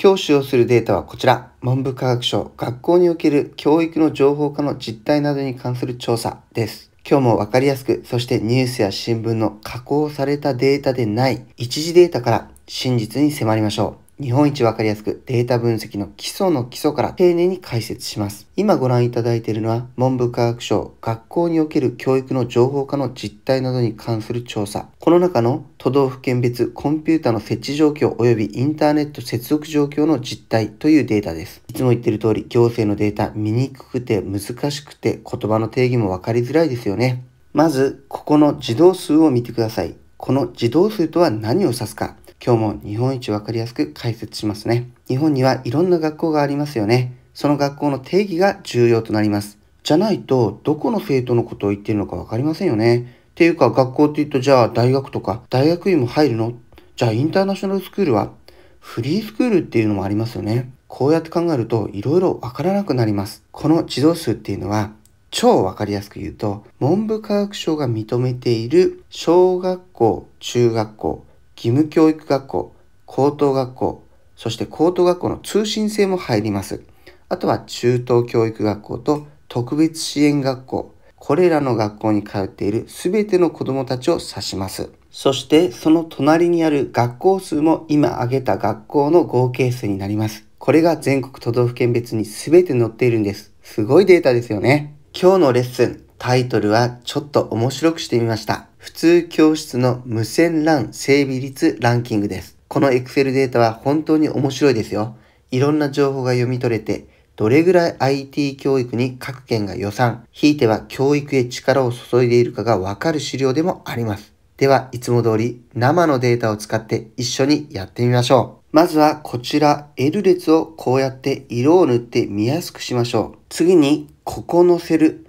今日使用するデータはこちら、文部科学省学校における教育の情報化の実態などに関する調査です。今日もわかりやすく、そしてニュースや新聞の加工されたデータでない一時データから真実に迫りましょう。日本一わかりやすくデータ分析の基礎の基礎から丁寧に解説します。今ご覧いただいているのは文部科学省学校における教育の情報化の実態などに関する調査。この中の都道府県別コンピュータの設置状況及びインターネット接続状況の実態というデータです。いつも言っている通り行政のデータ見にくくて難しくて言葉の定義もわかりづらいですよね。まず、ここの児童数を見てください。この児童数とは何を指すか。今日も日本一わかりやすく解説しますね。日本にはいろんな学校がありますよね。その学校の定義が重要となります。じゃないと、どこの生徒のことを言ってるのかわかりませんよね。っていうか、学校って言うと、じゃあ大学とか、大学院も入るのじゃあインターナショナルスクールはフリースクールっていうのもありますよね。こうやって考えると、いろいろわからなくなります。この児童数っていうのは、超わかりやすく言うと、文部科学省が認めている小学校、中学校、義務教育学校、高等学校、そして高等学校の通信制も入ります。あとは中等教育学校と特別支援学校、これらの学校に通っている全ての子供たちを指します。そしてその隣にある学校数も今挙げた学校の合計数になります。これが全国都道府県別に全て載っているんです。すごいデータですよね。今日のレッスンタイトルはちょっと面白くしてみました。普通教室の無線 LAN 整備率ランキングです。この Excel データは本当に面白いですよ。いろんな情報が読み取れて、どれぐらい IT 教育に各県が予算、ひいては教育へ力を注いでいるかがわかる資料でもあります。では、いつも通り生のデータを使って一緒にやってみましょう。まずはこちら L 列をこうやって色を塗って見やすくしましょう。次にここのセル、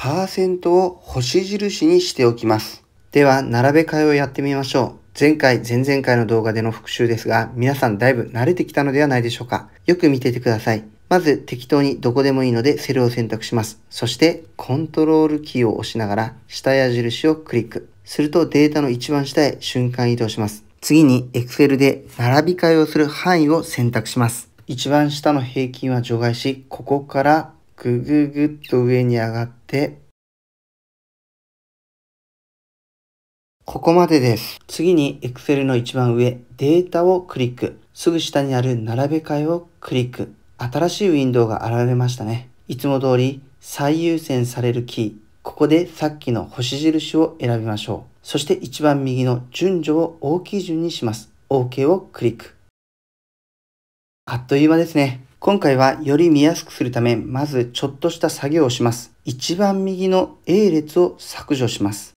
パーセントを星印にしておきます。では、並べ替えをやってみましょう。前回、前々回の動画での復習ですが、皆さんだいぶ慣れてきたのではないでしょうか。よく見ててください。まず適当にどこでもいいのでセルを選択します。そしてコントロールキーを押しながら下矢印をクリック。するとデータの一番下へ瞬間移動します。次に Excel で並び替えをする範囲を選択します。一番下の平均は除外し、ここからぐぐぐっと上に上がって、ここまでです。次に Excel の一番上、データをクリック。すぐ下にある並べ替えをクリック。新しいウィンドウが現れましたね。いつも通り最優先されるキー。ここでさっきの星印を選びましょう。そして一番右の順序を大きい順にします。OK をクリック。あっという間ですね。今回はより見やすくするため、まずちょっとした作業をします。一番右の A 列を削除します。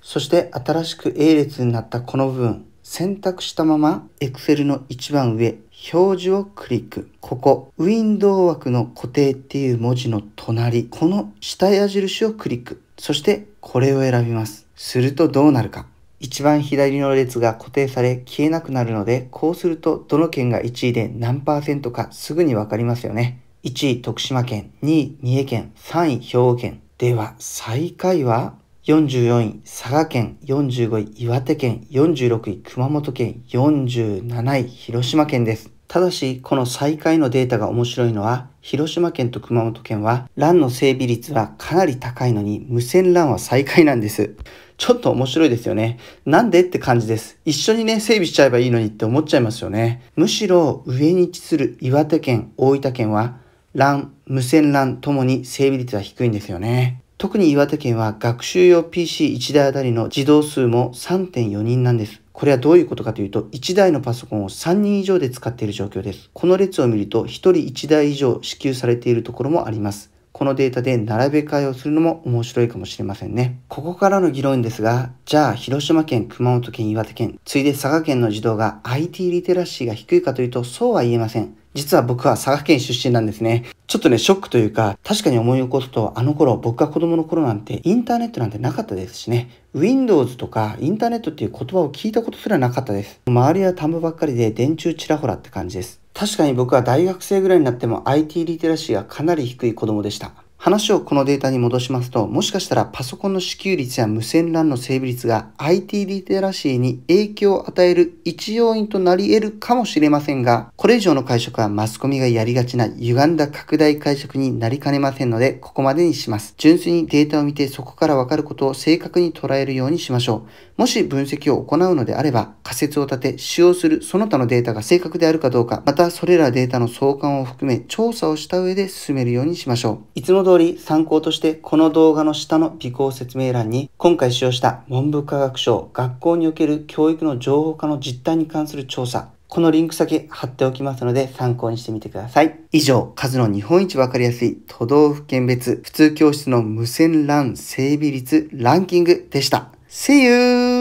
そして新しく A 列になったこの部分、選択したまま Excel の一番上、表示をクリック。ここ、ウィンドウ枠の固定っていう文字の隣、この下矢印をクリック。そしてこれを選びます。するとどうなるか。一番左の列が固定され消えなくなるので、こうするとどの県が1位で何パーセントかすぐにわかりますよね。1位徳島県、2位三重県、3位兵庫県。では、最下位は44位佐賀県、45位岩手県、46位熊本県、47位広島県です。ただし、この最下位のデータが面白いのは、広島県と熊本県は、欄の整備率はかなり高いのに、無線欄は最下位なんです。ちょっと面白いですよね。なんでって感じです。一緒にね、整備しちゃえばいいのにって思っちゃいますよね。むしろ上に位置する岩手県、大分県は、乱、無線 LAN ともに整備率は低いんですよね。特に岩手県は学習用 PC1 台あたりの児童数も3.4人なんです。これはどういうことかというと、1台のパソコンを3人以上で使っている状況です。この列を見ると、1人1台以上支給されているところもあります。このデータで並べ替えをするのも面白いかもしれませんね。ここからの議論ですが、じゃあ広島県、熊本県、岩手県、ついで佐賀県の児童が IT リテラシーが低いかというとそうは言えません。実は僕は佐賀県出身なんですね。ちょっとね、ショックというか、確かに思い起こすと、あの頃、僕が子供の頃なんて、インターネットなんてなかったですしね。Windows とか、インターネットっていう言葉を聞いたことすらなかったです。周りは田んぼばっかりで、電柱ちらほらって感じです。確かに僕は大学生ぐらいになっても IT リテラシーがかなり低い子供でした。話をこのデータに戻しますと、もしかしたらパソコンの支給率や無線 LAN の整備率が IT リテラシーに影響を与える一要因となり得るかもしれませんが、これ以上の解釈はマスコミがやりがちな歪んだ拡大解釈になりかねませんので、ここまでにします。純粋にデータを見てそこからわかることを正確に捉えるようにしましょう。もし分析を行うのであれば、仮説を立て、使用するその他のデータが正確であるかどうか、またそれらデータの相関を含め調査をした上で進めるようにしましょう。いつも通り通り参考としてこの動画の下の備考説明欄に今回使用した文部科学省学校における教育の情報化の実態に関する調査このリンク先貼っておきますので参考にしてみてください。以上、数の日本一わかりやすい都道府県別普通教室の無線 LAN 整備率ランキングでした。See you!